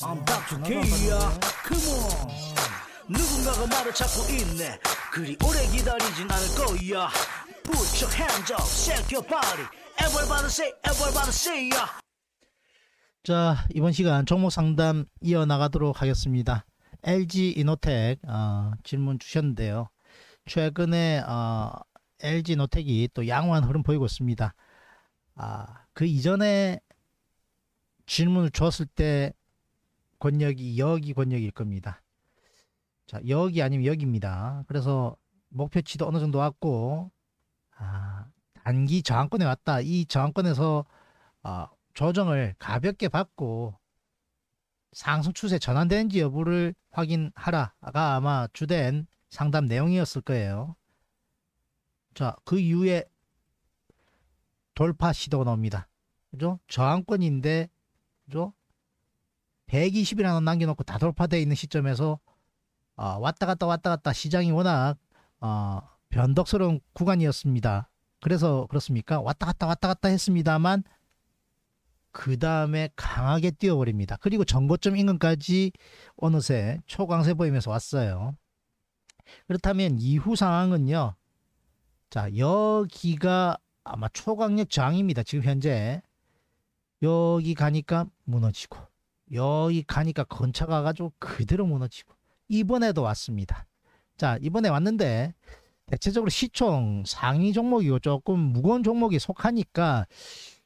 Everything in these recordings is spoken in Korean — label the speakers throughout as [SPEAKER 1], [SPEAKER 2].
[SPEAKER 1] I'm back to K야 Come on 누군가가 말을 찾고 있네 그리 오래 기다리진 않을 거야 Put your hands up, shake your body Everybody say, everybody say y 자 이번 시간 종목 상담 이어나가도록 하겠습니다 LG 이노텍 어, 질문 주셨는데요 최근에 어, LG 노텍이 또 양호한 흐름 보이고 있습니다. 아, 그 이전에 질문을 줬을 때 권역이 여기 권역일 겁니다. 자, 여기 아니면 여기입니다. 그래서 목표치도 어느 정도 왔고, 아, 단기 저항권에 왔다. 이 저항권에서 아, 조정을 가볍게 받고 상승 추세 전환되는지 여부를 확인하라가 아마 주된 상담 내용이었을 거예요. 자, 그 이후에 돌파 시도가 나옵니다. 그죠? 저항권인데, 그죠? 120이라는 남겨놓고 다 돌파되어 있는 시점에서 어, 왔다 갔다 왔다 갔다 시장이 워낙 어, 변덕스러운 구간이었습니다. 그래서 그렇습니까? 왔다 갔다 왔다 갔다 했습니다만 그 다음에 강하게 뛰어버립니다. 그리고 정고점 인근까지 어느새 초강세 보이면서 왔어요. 그렇다면 이후 상황은요. 자 여기가 아마 초강력 장입니다 지금 현재 여기 가니까 무너지고 여기 가니까 건차가 가지고 그대로 무너지고 이번에도 왔습니다. 자 이번에 왔는데 대체적으로 시총 상위 종목이고 조금 무거운 종목이 속하니까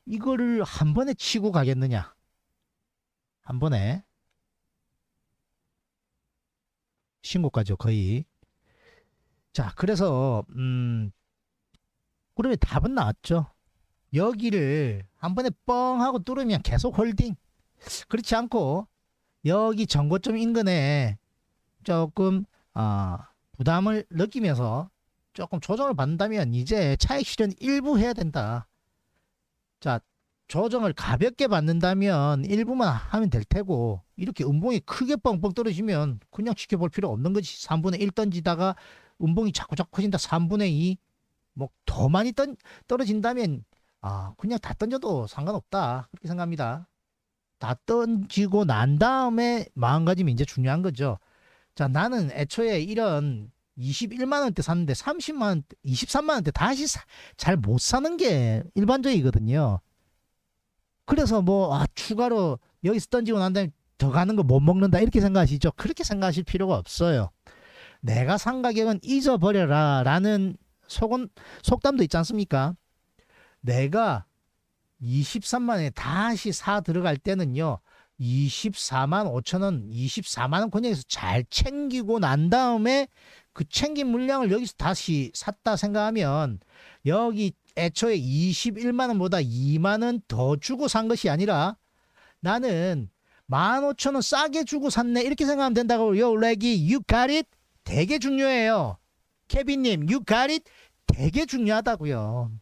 [SPEAKER 1] 이거를 한 번에 치고 가겠느냐 한 번에 신고까지 거의 자 그래서 음 그러면 답은 나왔죠 여기를 한 번에 뻥 하고 뚫으면 계속 홀딩 그렇지 않고 여기 정고점 인근에 조금 어, 부담을 느끼면서 조금 조정을 받는다면 이제 차익 실현 일부 해야 된다. 자 조정을 가볍게 받는다면 일부만 하면 될 테고 이렇게 음봉이 크게 뻥뻥 떨어지면 그냥 지켜볼 필요 없는 거지. 3분의 1 던지다가 음봉이 자꾸 자꾸 커진다. 3분의 2뭐더 많이 떨어진다면 아 그냥 다 던져도 상관없다 그렇게 생각합니다. 다 던지고 난 다음에 마음가짐이 이제 중요한 거죠. 자, 나는 애초에 이런 21만 원대 샀는데 30만 원, 대 23만 원대 다시 잘 못 사는 게 일반적이거든요. 그래서 뭐 아, 추가로 여기서 던지고 난 다음에 더 가는 거 못 먹는다 이렇게 생각하시죠. 그렇게 생각하실 필요가 없어요. 내가 산 가격은 잊어버려라 라는 속은 속담도 있지 않습니까? 내가 23만 원에 다시 사 들어갈 때는요. 24만 5천 원, 24만 원 권역에서 잘 챙기고 난 다음에 그 챙긴 물량을 여기서 다시 샀다 생각하면 여기 애초에 21만 원보다 2만 원 더 주고 산 것이 아니라 나는 15,000원 싸게 주고 샀네 이렇게 생각하면 된다고 요 렉이 you got it 되게 중요해요 케빈님 you got it 되게 중요하다고요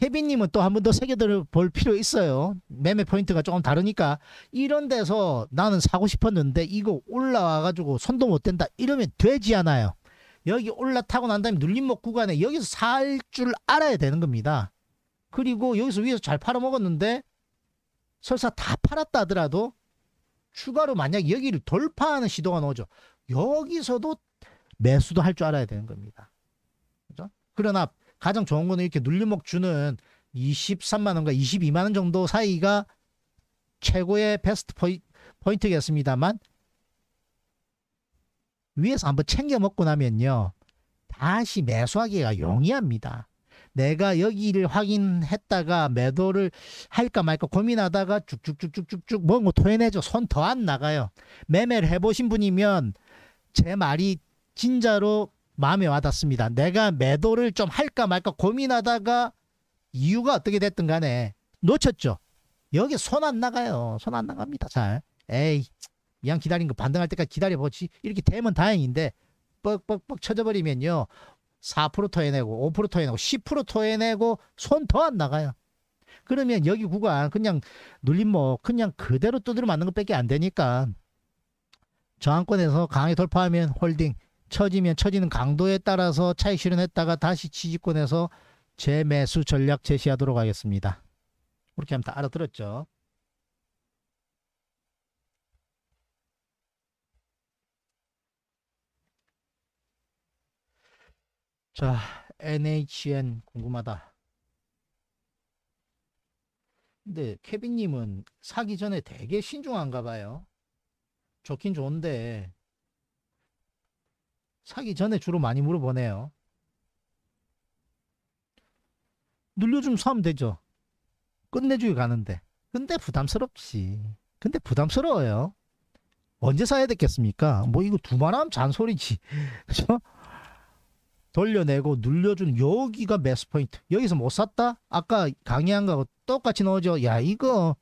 [SPEAKER 1] 케빈님은 또 한 번더 새겨들어 볼 필요 있어요. 매매 포인트가 조금 다르니까. 이런 데서 나는 사고 싶었는데 이거 올라와가지고 손도 못 댄다. 이러면 되지 않아요. 여기 올라타고 난 다음에 눌림목 구간에 여기서 살 줄 알아야 되는 겁니다. 그리고 여기서 위에서 잘 팔아먹었는데 설사 다 팔았다 하더라도 추가로 만약 여기를 돌파하는 시도가 나오죠. 여기서도 매수도 할 줄 알아야 되는 겁니다. 그죠? 그러나 가장 좋은 거는 이렇게 눌림목 주는 23만원과 22만원 정도 사이가 최고의 베스트 포인, 포인트겠습니다만 위에서 한번 챙겨 먹고 나면요 다시 매수하기가 용이합니다 내가 여기를 확인했다가 매도를 할까 말까 고민하다가 쭉쭉쭉쭉쭉쭉 뭔거 토해내죠 손 더 안 나가요 매매를 해보신 분이면 제 말이 진짜로 마음에 와닿습니다. 내가 매도를 좀 할까 말까 고민하다가 이유가 어떻게 됐든 간에 놓쳤죠. 여기 손 안 나가요. 손 안 나갑니다. 잘. 에이, 이왕 기다린 거 반등할 때까지 기다려보지. 이렇게 되면 다행인데 뻑뻑뻑 쳐져버리면요. 4% 토해내고 5% 토해내고 10% 토해내고 손 더 안 나가요. 그러면 여기 구간 그냥 눌림목 뭐 그냥 그대로 두드려 맞는 것밖에 안 되니까 저항권에서 강하게 돌파하면 홀딩 처지면 처지는 강도에 따라서 차익 실현했다가 다시 취집권에서 재매수 전략 제시하도록 하겠습니다. 그렇게 하면 다 알아들었죠. 자, NHN 궁금하다. 근데 케빈님은 사기 전에 되게 신중한가 봐요. 좋긴 좋은데 사기 전에 주로 많이 물어보네요. 눌려주면 사면 되죠. 끝내주기 가는데. 근데 부담스럽지. 근데 부담스러워요. 언제 사야 됐겠습니까? 뭐 이거 두말하면 잔소리지. 그죠? 돌려내고 눌려주는 여기가 매스 포인트. 여기서 못 샀다? 아까 강의한 거하고 똑같이 넣어줘. 야 이거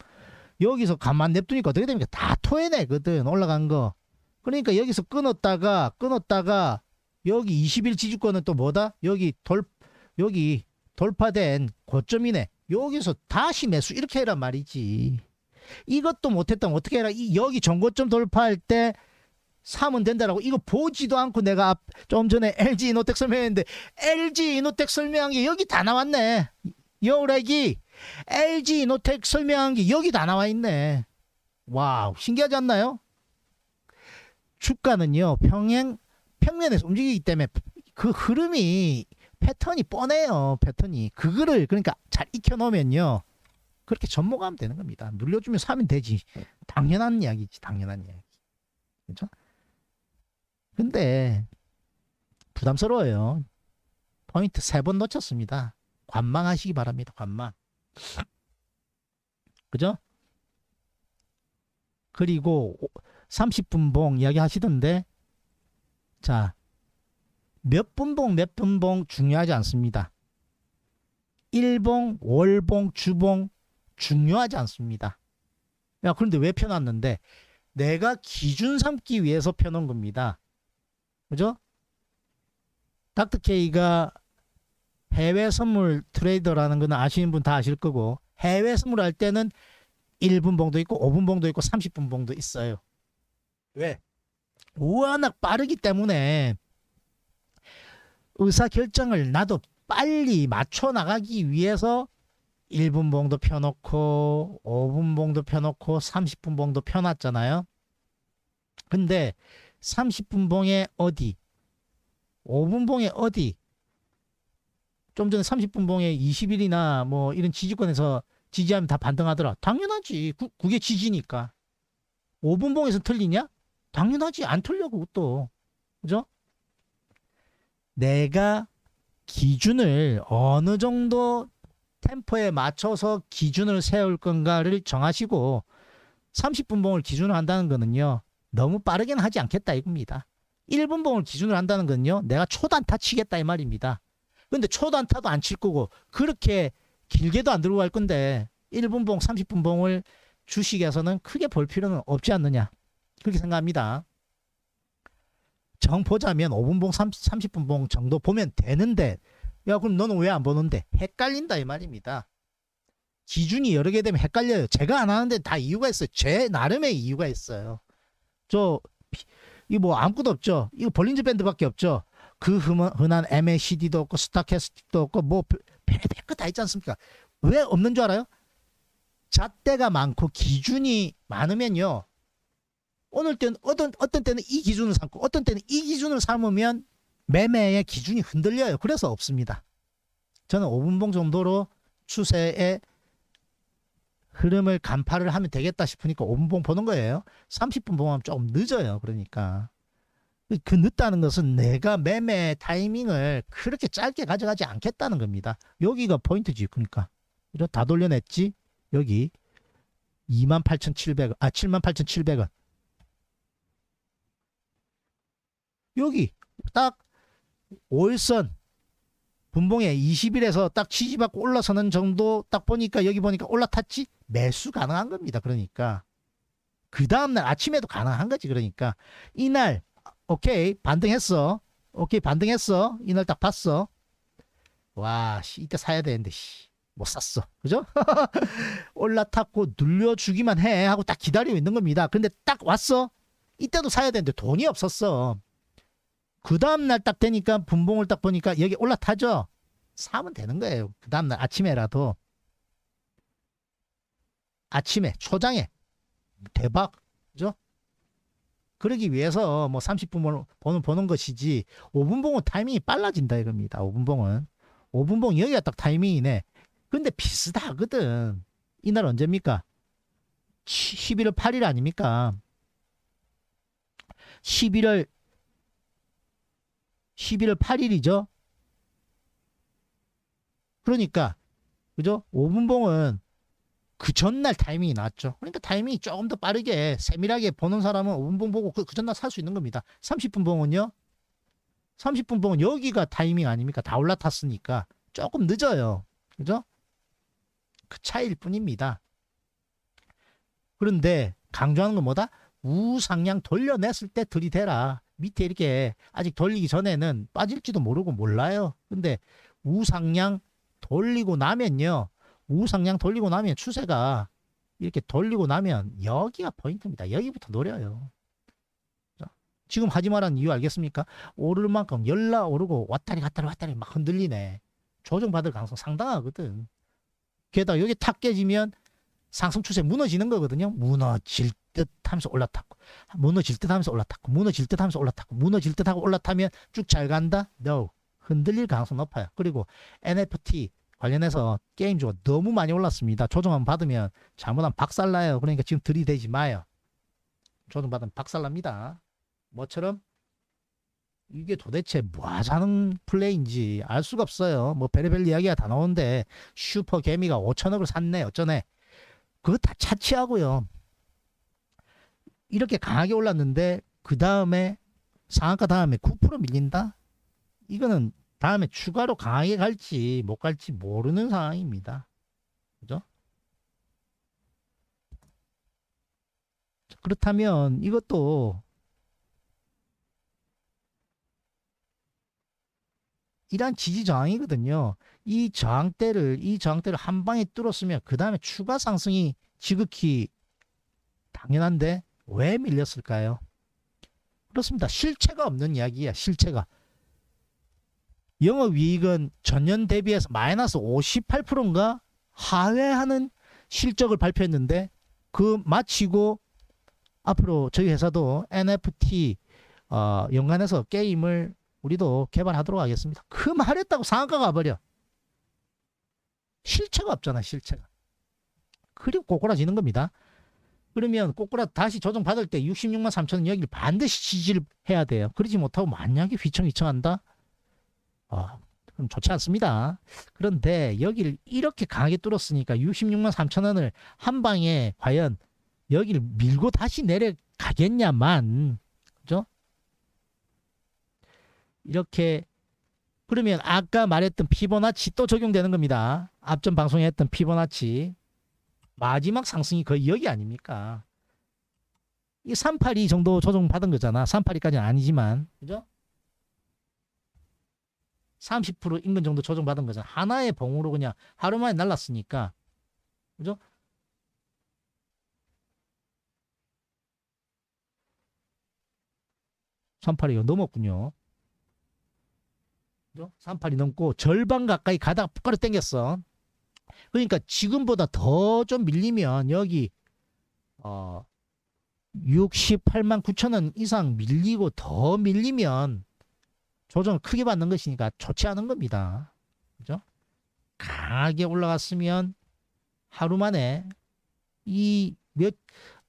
[SPEAKER 1] 여기서 가만 냅두니까 어떻게 됩니까? 다 토해내거든. 올라간 거. 그러니까 여기서 끊었다가 끊었다가 여기 20일 지지권은 또 뭐다? 여기 돌 여기 돌파된 고점이네. 여기서 다시 매수 이렇게 해란 말이지. 이것도 못했다면 어떻게 해라. 이 여기 전고점 돌파할 때 사면 된다라고 이거 보지도 않고 내가 앞, 좀 전에 LG 이노텍 설명했는데 LG 이노텍 설명한 게 여기 다 나왔네. 여우렉기 LG 이노텍 설명한 게 여기 다 나와 있네. 와우 신기하지 않나요? 주가는요 평행 평면에서 움직이기 때문에 그 흐름이 패턴이 뻔해요 패턴이 그거를 그러니까 잘 익혀놓으면요 그렇게 접목하면 되는 겁니다 눌려주면 사면 되지 당연한 이야기지 당연한 이야기 그죠 근데 부담스러워요 포인트 세 번 놓쳤습니다 관망하시기 바랍니다 관망 그죠 그리고 30분 봉 이야기 하시던데 자, 몇분 봉, 몇분봉 중요하지 않습니다. 일봉, 월봉, 주봉 중요하지 않습니다. 야, 그런데 왜 펴놨는데? 내가 기준 삼기 위해서 펴놓은 겁니다. 그죠? 닥터케이가 해외 선물 트레이더라는 건 아시는 분 다 아실 거고 해외 선물 할 때는 1분 봉도 있고 5분 봉도 있고 30분 봉도 있어요. 왜? 워낙 빠르기 때문에 의사 결정을 나도 빨리 맞춰 나가기 위해서 1분 봉도 펴놓고 5분 봉도 펴놓고 30분 봉도 펴놨잖아요. 근데 30분 봉에 어디 5분 봉에 어디 좀 전에 30분 봉에 20일이나 뭐 이런 지지권에서 지지하면 다 반등하더라. 당연하지. 구, 그게 지지니까. 5분 봉에서 틀리냐? 당연하지 않 틀려고 또 그죠? 내가 기준을 어느 정도 템포에 맞춰서 기준을 세울 건가를 정하시고 30분 봉을 기준으로 한다는 거는요 너무 빠르게는 하지 않겠다 이겁니다 1분 봉을 기준으로 한다는 건요 내가 초단타 치겠다 이 말입니다 근데 초단타도 안 칠 거고 그렇게 길게도 안 들어갈 건데 1분 봉 30분 봉을 주식에서는 크게 볼 필요는 없지 않느냐 그렇게 생각합니다. 정 보자면 5분봉 30, 분봉 정도 보면 되는데 야 그럼 너는 왜 안 보는데 헷갈린다 이 말입니다. 기준이 여러 개 되면 헷갈려요. 제가 안 하는데 다 이유가 있어요. 제 나름의 이유가 있어요. 저 이거 뭐 아무것도 없죠. 이거 벌린즈 밴드밖에 없죠. 그 흔한 MACD도 없고 스타캐스틱도 없고 뭐 별별 다 있지 않습니까? 왜 없는 줄 알아요? 잣대가 많고 기준이 많으면요. 오늘 때는 어떤 어떤 때는 이 기준을 삼고 어떤 때는 이 기준을 삼으면 매매의 기준이 흔들려요. 그래서 없습니다. 저는 5분봉 정도로 추세의 흐름을 간파를 하면 되겠다 싶으니까 5분봉 보는 거예요. 30분 봉하면 조금 늦어요. 그러니까. 그 늦다는 것은 내가 매매 타이밍을 그렇게 짧게 가져가지 않겠다는 겁니다. 여기가 포인트지. 그러니까. 이거 다 돌려냈지? 여기 28,700원. 아, 78,700원. 여기 딱5 월선 분봉에 20일에서 딱 지지받고 올라서는 정도 딱 보니까 여기 보니까 올라탔지 매수 가능한 겁니다. 그러니까 그 다음날 아침에도 가능한 거지 그러니까 이날 오케이 반등했어 오케이 반등했어 이날 딱 봤어 와 씨, 이때 사야 되는데 씨. 못 샀어 그죠 올라탔고 눌려주기만 해 하고 딱 기다리고 있는 겁니다 근데 딱 왔어 이때도 사야 되는데 돈이 없었어 그 다음날 딱 되니까 분봉을 딱 보니까 여기 올라타죠. 사면 되는 거예요. 그 다음날 아침에라도. 아침에 초장에 대박 그죠? 그러기 위해서 뭐 30분 보는, 보는 것이지 5분 봉은 타이밍이 빨라진다 이겁니다. 5분 봉은 5분 봉 여기가 딱 타이밍이네. 근데 비슷하거든. 이날 언제입니까? 11월 8일 아닙니까? 11월 11월 8일이죠. 그러니까 그죠? 5분봉은그 전날 타이밍이 나왔죠. 그러니까 타이밍이 조금 더 빠르게 세밀하게 보는 사람은 5분봉 보고 그, 그 전날 살 수 있는 겁니다. 30분 봉은요? 30분 봉은 여기가 타이밍 아닙니까? 다 올라탔으니까 조금 늦어요. 그죠? 그 차이일 뿐입니다. 그런데 강조하는 건 뭐다? 우상향 돌려냈을 때 들이대라. 밑에 이렇게 아직 돌리기 전에는 빠질지도 모르고 몰라요. 근데 우상향 돌리고 나면요. 우상향 돌리고 나면 추세가 이렇게 돌리고 나면 여기가 포인트입니다. 여기부터 노려요. 지금 하지 말라는 이유 알겠습니까? 오를 만큼 열라 오르고 왔다리 갔다리 왔다리 막 흔들리네. 조정받을 가능성 상당하거든. 게다가 여기 탁 깨지면 상승 추세 무너지는 거거든요. 무너질 듯 하면서 올라탔고, 무너질 듯 하면서 올라탔고, 무너질 듯 하면서 올라탔고, 무너질 듯 하고 올라타면 쭉 잘 간다? No. 흔들릴 가능성 높아요. 그리고 NFT 관련해서 게임주가 너무 많이 올랐습니다. 조정만 받으면 잘못하면 박살나요. 그러니까 지금 들이대지 마요. 조정 받으면 박살납니다. 뭐처럼 이게 도대체 뭐 하자는 플레이인지 알 수가 없어요. 뭐베레벨리 이야기가 다 나오는데 슈퍼 개미가 5천억을 샀네 어쩌네. 그거 다 차치하고요. 이렇게 강하게 올랐는데 그 다음에 상한가 다음에 9% 밀린다? 이거는 다음에 추가로 강하게 갈지 못 갈지 모르는 상황입니다. 그죠? 그렇다면 이것도 이러한 지지 저항이거든요. 이 저항대를 이 저항대를 한 방에 뚫었으면 그 다음에 추가 상승이 지극히 당연한데 왜 밀렸을까요? 그렇습니다. 실체가 없는 이야기야. 실체가. 영업이익은 전년 대비해서 마이너스 58%인가 하회하는 실적을 발표했는데 그 마치고 앞으로 저희 회사도 NFT 어, 연관해서 게임을 우리도 개발하도록 하겠습니다. 그 말했다고 상한가 가버려. 실체가 없잖아, 실체가. 그리고 꼬꾸라지는 겁니다. 그러면 꼬꾸라 다시 조정받을 때 66만 3천원 여기를 반드시 지지를 해야 돼요. 그러지 못하고 만약에 휘청휘청한다? 아, 그럼 좋지 않습니다. 그런데 여기를 이렇게 강하게 뚫었으니까 66만 3천원을 한 방에 과연 여기를 밀고 다시 내려가겠냐만, 그죠? 이렇게 그러면 아까 말했던 피보나치 또 적용되는 겁니다. 앞전 방송에 했던 피보나치 마지막 상승이 거의 여기 아닙니까? 이 382 정도 조정 받은 거잖아. 382까지는 아니지만. 그죠? 30% 인근 정도 조정 받은 거잖아. 하나의 봉으로 그냥 하루 만에 날랐으니까. 그죠? 382이 넘었군요. 그죠? 3 8 2 넘고 절반 가까이 가다가 푹가로 땡겼어. 그러니까 지금보다 더 좀 밀리면 여기 어 68만 9천 원 이상 밀리고 더 밀리면 조정을 크게 받는 것이니까 좋지 않은 겁니다. 그죠? 강하게 올라갔으면 하루 만에 이 몇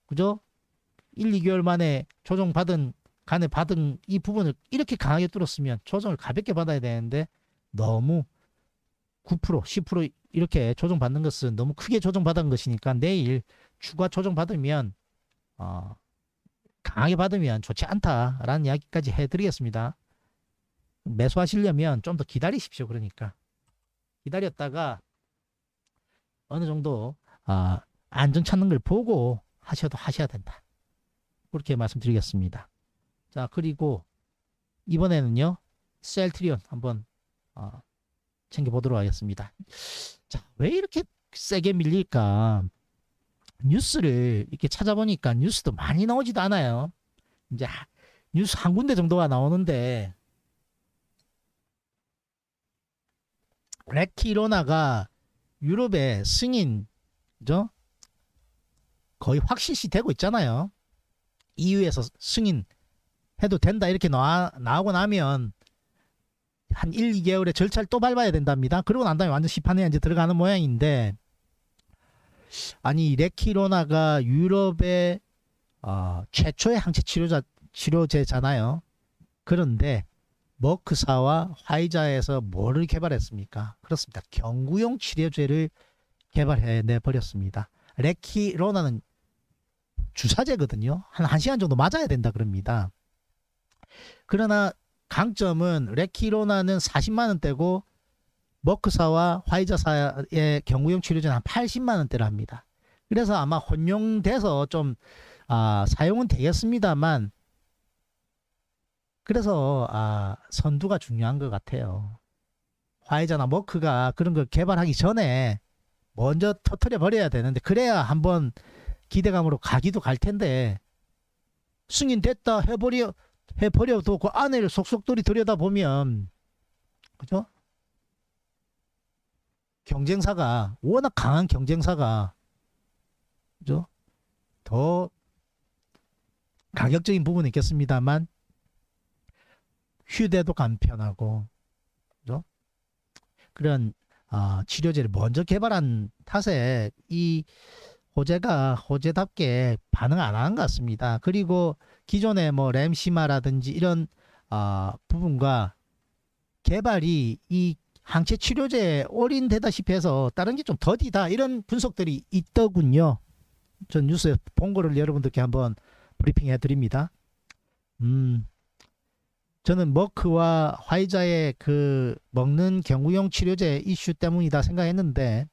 [SPEAKER 1] 그죠? 1, 2개월 만에 조정 받은 간에 받은 이 부분을 이렇게 강하게 뚫었으면 조정을 가볍게 받아야 되는데 너무 9% 10% 이렇게 조정받는 것은 너무 크게 조정받은 것이니까 내일 추가 조정받으면 어, 강하게 받으면 좋지 않다라는 이야기까지 해드리겠습니다. 매수하시려면 좀 더 기다리십시오. 그러니까 기다렸다가 어느 정도 어, 안전 찾는 걸 보고 하셔도 하셔야 된다. 그렇게 말씀드리겠습니다. 자 그리고 이번에는요 셀트리온 한번 어, 챙겨보도록 하겠습니다. 자, 왜 이렇게 세게 밀릴까? 뉴스를 이렇게 찾아보니까 뉴스도 많이 나오지도 않아요. 이제 뉴스 한 군데 정도가 나오는데 레키로나가 유럽의 승인, 그죠 거의 확실시 되고 있잖아요. EU에서 승인 해도 된다 이렇게 나 나오고 나면 한 1, 2개월의 절차를 또 밟아야 된답니다. 그리고난 다음에 완전 시판에 이제 들어가는 모양인데 아니 레키로나가 유럽의 어, 최초의 항체 치료자 치료제잖아요. 그런데 머크사와 화이자에서 뭐를 개발했습니까? 그렇습니다. 경구용 치료제를 개발해내 버렸습니다. 레키로나는 주사제거든요. 한 1시간 정도 맞아야 된다 그럽니다. 그러나 강점은 레키로나는 40만 원대고 머크사와 화이자사의 경구용 치료제는 한 80만 원대를 합니다. 그래서 아마 혼용돼서 좀 아, 사용은 되겠습니다만 그래서 아, 선두가 중요한 것 같아요. 화이자나 머크가 그런 걸 개발하기 전에 먼저 터트려 버려야 되는데 그래야 한번 기대감으로 가기도 갈 텐데 승인됐다 해버려 해버려도 그 안을 속속들이 들여다보면 그죠? 경쟁사가 워낙 강한 경쟁사가 그죠? 더 가격적인 부분이 있겠습니다만 휴대도 간편하고 그죠? 그런 아, 치료제를 먼저 개발한 탓에 이 호재가 호재답게 반응 안 하는 것 같습니다. 그리고 기존의 뭐 램시마라든지 이런 아, 부분과 개발이 이 항체 치료제에 올인되다시피 해서 다른 게 좀 더디다 이런 분석들이 있더군요. 전 뉴스에 본 거를 여러분들께 한번 브리핑해 드립니다. 음, 저는 머크와 화이자의 그 먹는 경구용 치료제 이슈 때문이다 생각했는데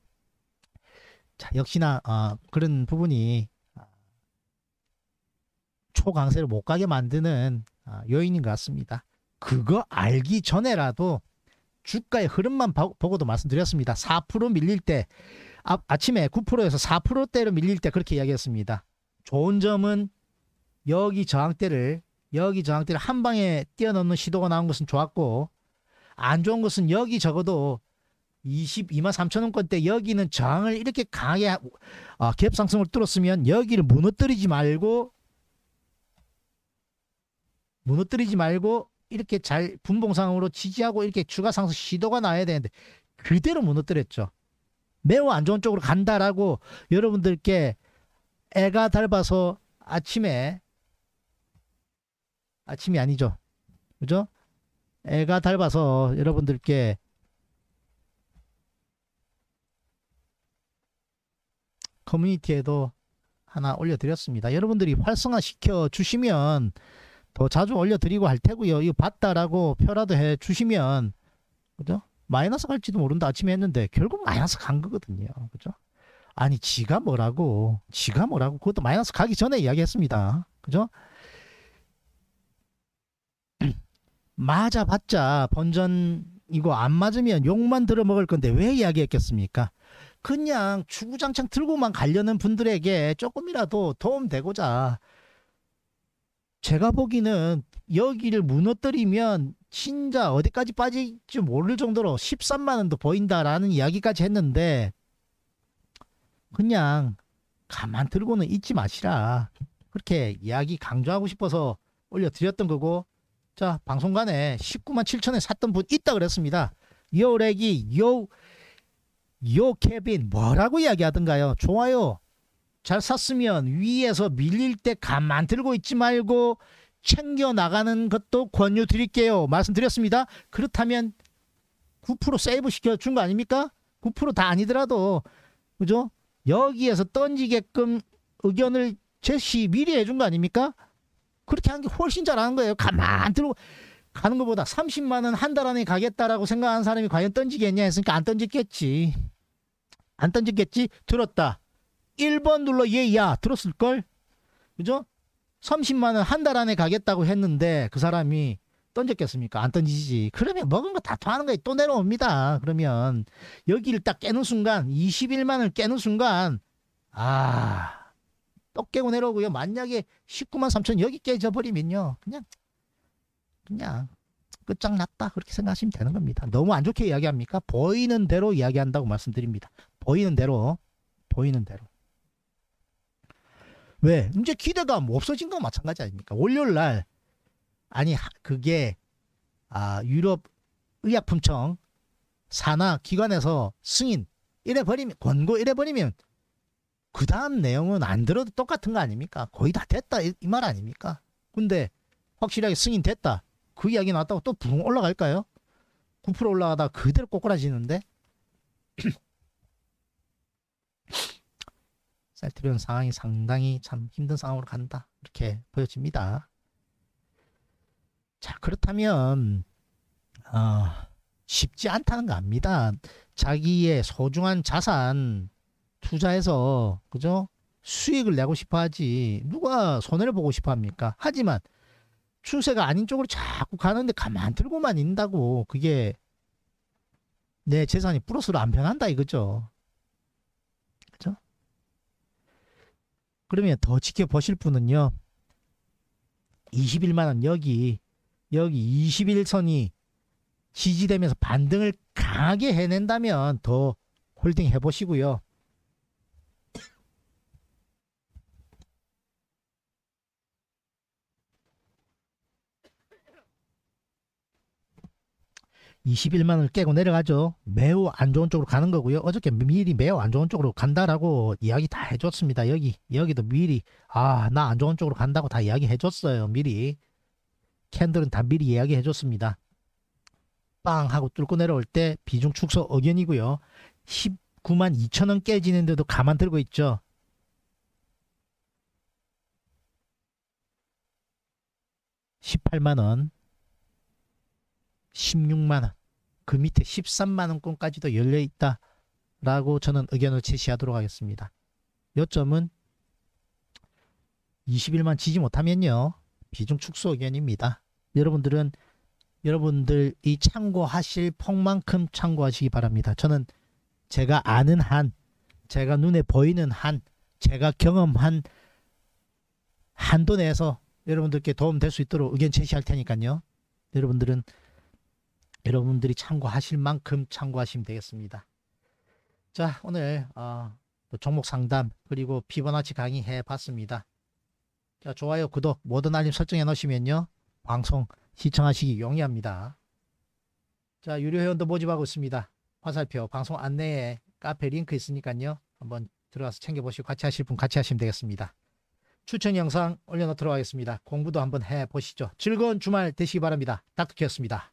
[SPEAKER 1] 자, 역시나 어, 그런 부분이 초강세를 못 가게 만드는 아, 요인인 것 같습니다. 그거 알기 전에라도 주가의 흐름만 보고도 말씀드렸습니다. 4% 밀릴 때 아, 아침에 9%에서 4%대로 밀릴 때 그렇게 이야기했습니다. 좋은 점은 여기 저항대를 여기 저항대를 한 방에 뛰어넘는 시도가 나온 것은 좋았고 안 좋은 것은 여기 적어도 22만 3천 원권대 여기는 저항을 이렇게 강하게 어, 갭 상승을 뚫었으면 여기를 무너뜨리지 말고 무너뜨리지 말고 이렇게 잘 분봉상으로 지지하고 이렇게 추가 상승 시도가 나야 되는데 그대로 무너뜨렸죠. 매우 안 좋은 쪽으로 간다라고 여러분들께 애가 닮아서 아침에 아침이 아니죠. 그죠? 애가 닮아서 여러분들께 커뮤니티에도 하나 올려드렸습니다. 여러분들이 활성화시켜 주시면 더 자주 올려드리고 할 테고요. 이거 봤다라고 표라도 해 주시면 그죠? 마이너스 갈지도 모른다 아침에 했는데 결국 마이너스 간 거거든요. 그죠? 아니 지가 뭐라고 지가 뭐라고 그것도 마이너스 가기 전에 이야기했습니다. 그죠? 맞아봤자 번전이고 안 맞으면 욕만 들어먹을 건데 왜 이야기했겠습니까? 그냥 주구장창 들고만 가려는 분들에게 조금이라도 도움되고자 제가 보기는 여기를 무너뜨리면 진짜 어디까지 빠질지 모를 정도로 13만 원도 보인다라는 이야기까지 했는데 그냥 가만 들고는 있지 마시라 그렇게 이야기 강조하고 싶어서 올려드렸던 거고 자 방송간에 19만 7천에 샀던 분 있다 그랬습니다 요 렉이 요요 케빈 뭐라고 이야기하던가요 좋아요 잘 샀으면 위에서 밀릴 때 가만 들고 있지 말고 챙겨 나가는 것도 권유 드릴게요. 말씀드렸습니다. 그렇다면 9% 세이브 시켜준 거 아닙니까? 9%다 아니더라도 그죠? 여기에서 던지게끔 의견을 제시 미리 해준 거 아닙니까? 그렇게 하는 게 훨씬 잘하는 거예요. 가만 들고 가는 것보다 30만 원한 달 안에 가겠다라고 생각하는 사람이 과연 던지겠냐 했으니까 안던지겠지안던지겠지 들었다. 1번 눌러 얘야 들었을걸? 그죠? 30만원 한 달 안에 가겠다고 했는데 그 사람이 던졌겠습니까? 안 던지지. 그러면 먹은 거다 토하는 거에 또 내려옵니다. 그러면 여기를 딱 깨는 순간 21만을 깨는 순간 아... 또 깨고 내려오고요. 만약에 19만 3천 여기 깨져버리면요. 그냥 그냥 끝장났다 그렇게 생각하시면 되는 겁니다. 너무 안 좋게 이야기합니까? 보이는 대로 이야기한다고 말씀드립니다. 보이는 대로 보이는 대로 왜? 이제 기대감 뭐 없어진 거 마찬가지 아닙니까? 월요일 날 아니 그게 아 유럽 의약품청 산하 기관에서 승인 이래 버리면 권고 이래 버리면 그 다음 내용은 안 들어도 똑같은 거 아닙니까? 거의 다 됐다 이 말 아닙니까? 근데 확실하게 승인 됐다 그 이야기 나왔다고 또 붕 올라갈까요? 9% 올라가다 그대로 꼬꾸라지는데 셀트리온 상황이 상당히 참 힘든 상황으로 간다. 이렇게 보여집니다. 자, 그렇다면, 어, 쉽지 않다는 거 압니다. 자기의 소중한 자산 투자해서, 그죠? 수익을 내고 싶어 하지. 누가 손해를 보고 싶어 합니까? 하지만, 추세가 아닌 쪽으로 자꾸 가는데 가만 들고만 있다고 그게 내 재산이 플러스로 안 변한다 이거죠. 그러면 더 지켜보실 분은요. 21만원 여기 여기 21선이 지지되면서 반등을 강하게 해낸다면 더 홀딩 해보시고요. 21만 원을 깨고 내려가죠. 매우 안 좋은 쪽으로 가는 거고요. 어저께 미리 매우 안 좋은 쪽으로 간다라고 이야기 다 해줬습니다. 여기 여기도 미리 아 나 안 좋은 쪽으로 간다고 다 이야기 해줬어요. 미리 캔들은 다 미리 이야기 해줬습니다. 빵 하고 뚫고 내려올 때 비중 축소 의견이고요. 19만 2천 원 깨지는데도 가만 들고 있죠. 1 8만원1 6만원 그 밑에 13만 원권까지도 열려 있다. 라고 저는 의견을 제시하도록 하겠습니다. 요점은 20일만 지지 못하면요. 비중 축소 의견입니다. 여러분들은 여러분들 이 참고하실 폭만큼 참고하시기 바랍니다. 저는 제가 아는 한, 제가 눈에 보이는 한, 제가 경험한 한도 내에서 여러분들께 도움될 수 있도록 의견 제시할 테니까요. 여러분들은 여러분들이 참고하실 만큼 참고하시면 되겠습니다. 자, 오늘 어, 종목 상담 그리고 피보나치 강의 해봤습니다. 자, 좋아요, 구독, 모든 알림 설정해 놓으시면요. 방송 시청하시기 용이합니다. 자, 유료 회원도 모집하고 있습니다. 화살표 방송 안내에 카페 링크 있으니까요. 한번 들어가서 챙겨보시고 같이 하실 분 같이 하시면 되겠습니다. 추천 영상 올려놓도록 하겠습니다. 공부도 한번 해보시죠. 즐거운 주말 되시기 바랍니다. 닥터키였습니다.